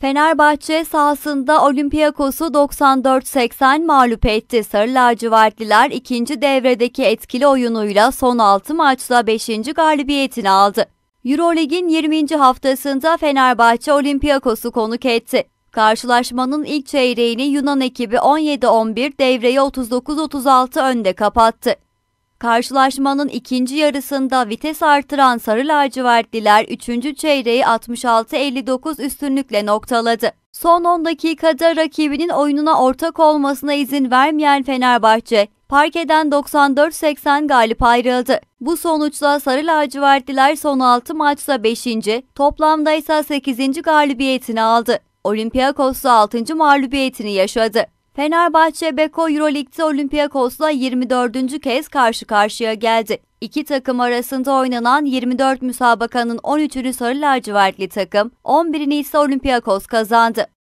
Fenerbahçe sahasında Olympiakos'u 94-80 mağlup etti. Sarı lacivertliler ikinci devredeki etkili oyunuyla son 6 maçta 5. galibiyetini aldı. Eurolig'in 20. haftasında Fenerbahçe Olympiakos'u konuk etti. Karşılaşmanın ilk çeyreğini Yunan ekibi 17-11 devreye 39-36 önde kapattı. Karşılaşmanın ikinci yarısında vites artıran sarı lacivertliler 3. çeyreği 66-59 üstünlükle noktaladı. Son 10 dakikada rakibinin oyununa ortak olmasına izin vermeyen Fenerbahçe, park eden 94-80 galip ayrıldı. Bu sonuçla Sarı Lacivertliler son 6 maçta 5. toplamda ise 8. galibiyetini aldı. Olympiakos da 6. mağlubiyetini yaşadı. Fenerbahçe Beko Euroleague'de Olympiakos'la 24. kez karşı karşıya geldi. İki takım arasında oynanan 24 müsabakanın 13'ünü sarı lacivertli takım, 11'ini ise Olympiakos kazandı.